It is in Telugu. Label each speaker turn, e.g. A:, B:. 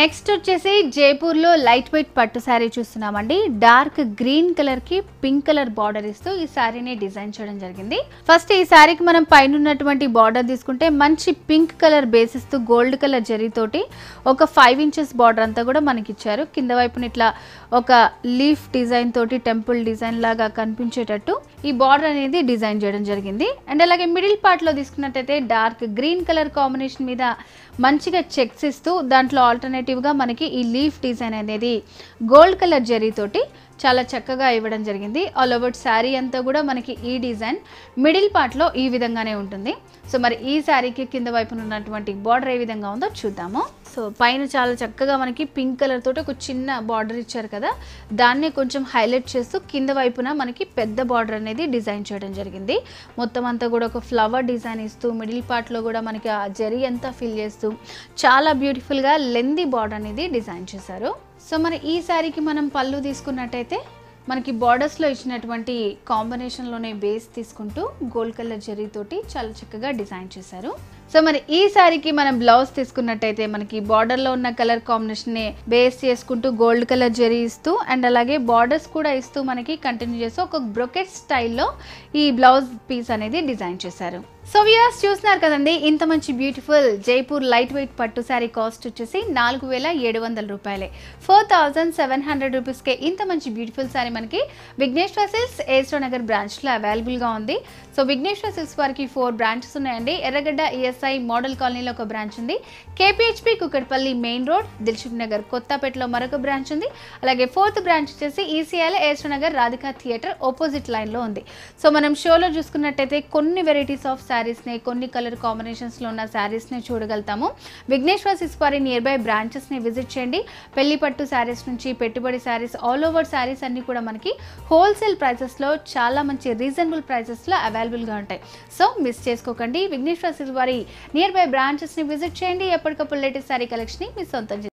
A: నెక్స్ట్ వచ్చేసి జైపూర్లో లైట్ వెయిట్ పట్టు శారీ చూస్తున్నామండి డార్క్ గ్రీన్ కలర్ కి పింక్ కలర్ బార్డర్ ఇస్తూ ఈ శారీని డిజైన్ చేయడం జరిగింది ఫస్ట్ ఈ శారీకి మనం పైన ఉన్నటువంటి బార్డర్ తీసుకుంటే మంచి పింక్ కలర్ బేసిస్ తో గోల్డ్ కలర్ తోటి ఒక ఫైవ్ ఇంచెస్ బార్డర్ అంతా కూడా మనకి ఇచ్చారు కింద వైపున ఇట్లా ఒక లీఫ్ డిజైన్ తోటి టెంపుల్ డిజైన్ లాగా కనిపించేటట్టు ఈ బార్డర్ అనేది డిజైన్ చేయడం జరిగింది అండ్ అలాగే మిడిల్ పార్ట్లో తీసుకున్నట్టయితే డార్క్ గ్రీన్ కలర్ కాంబినేషన్ మీద మంచిగా చెక్స్ ఇస్తూ దాంట్లో ఆల్టర్నేటివ్గా మనకి ఈ లీఫ్ డిజైన్ అనేది గోల్డ్ కలర్ జరీ తోటి చాలా చక్కగా ఇవ్వడం జరిగింది ఆల్ ఓవర్ శారీ అంతా కూడా మనకి ఈ డిజైన్ మిడిల్ పార్ట్లో ఈ విధంగానే ఉంటుంది సో మరి ఈ శారీకి కింద వైపున ఉన్నటువంటి బార్డర్ ఏ విధంగా ఉందో చూద్దాము సో పైన చాలా చక్కగా మనకి పింక్ కలర్ తోటి ఒక చిన్న బార్డర్ ఇచ్చారు కదా దాన్ని కొంచెం హైలైట్ చేస్తూ కింద వైపున మనకి పెద్ద బార్డర్ అనేది డిజైన్ చేయడం జరిగింది మొత్తం అంతా కూడా ఒక ఫ్లవర్ డిజైన్ ఇస్తూ మిడిల్ పార్ట్లో కూడా మనకి ఆ జరి అంతా ఫిల్ చేస్తూ చాలా బ్యూటిఫుల్గా లెందీ బార్డర్ అనేది డిజైన్ చేశారు సో మన ఈ శారీకి మనం పళ్ళు తీసుకున్నట్టయితే మనకి బార్డర్స్లో ఇచ్చినటువంటి కాంబినేషన్లోనే బేస్ తీసుకుంటూ గోల్డ్ కలర్ జరీతోటి చాలా చక్కగా డిజైన్ చేశారు సో మరి సారీకి మనం బ్లౌజ్ తీసుకున్నట్టయితే మనకి బార్డర్ లో ఉన్న కలర్ కాంబినేషన్ బేస్ చేసుకుంటూ గోల్డ్ కలర్ జరీ ఇస్తూ అండ్ అలాగే బార్డర్స్ కూడా ఇస్తూ మనకి కంటిన్యూ చేస్తూ ఒక బ్రొకెట్ స్టైల్లో ఈ బ్లౌజ్ పీస్ అనేది డిజైన్ చేశారు సో వ్యూయర్స్ చూస్తున్నారు కదండి ఇంత మంచి బ్యూటిఫుల్ జైపూర్ లైట్ వెయిట్ పట్టు శారీ కాస్ట్ వచ్చేసి నాలుగు వేల ఏడు వందల రూపాయలే ఫోర్ థౌజండ్ సెవెన్ హండ్రెడ్ రూపీస్కే ఇంత మంచి బ్యూటిఫుల్ శారీ మనకి విఘ్నేశ్వర సిల్స్ ఏస్రో నగర్ బ్రాంచ్లో అవైలబుల్గా ఉంది సో విఘ్నేశ్వర సిల్స్ వారికి ఫోర్ బ్రాంచెస్ ఉన్నాయండి ఎర్రగడ్డ ఈఎస్ ఎస్ఐ మోడల్ కాలనీలో ఒక బ్రాంచ్ ఉంది KPHB Kukatpally main road Dilsukhnagar కొత్తపేటలో మరొక బ్రాంచ్ ఉంది అలాగే ఫోర్త్ బ్రాంచ్ వచ్చేసి ఈసీఐల ఏసు నగర్ రాధికా థియేటర్ ఆపోజిట్ లైన్లో ఉంది సో మనం షోలో చూసుకున్నట్టయితే కొన్ని వెరైటీస్ ఆఫ్ శారీస్ని కొన్ని కలర్ కాంబినేషన్స్లో ఉన్న శారీస్ని చూడగలుగుతాము విఘ్నేశ్వర సిస్పారి నియర్ బై బ్రాంచెస్ని విజిట్ చేయండి పెళ్లి పట్టు శారీస్ నుంచి పెట్టుబడి శారీస్ ఆల్ ఓవర్ శారీస్ అన్నీ కూడా మనకి హోల్సేల్ ప్రైసెస్లో చాలా మంచి రీజనబుల్ ప్రైసెస్లో అవైలబుల్గా ఉంటాయి సో మిస్ చేసుకోకండి విఘ్నేశ్వర సిరి వారి నియర్ బై బ్రాంచెస్ని విజిట్ చేయండి ఎప్పటికప్పుడు లేటెస్ట్ శారీ కలెక్షన్ని మీ సొంతం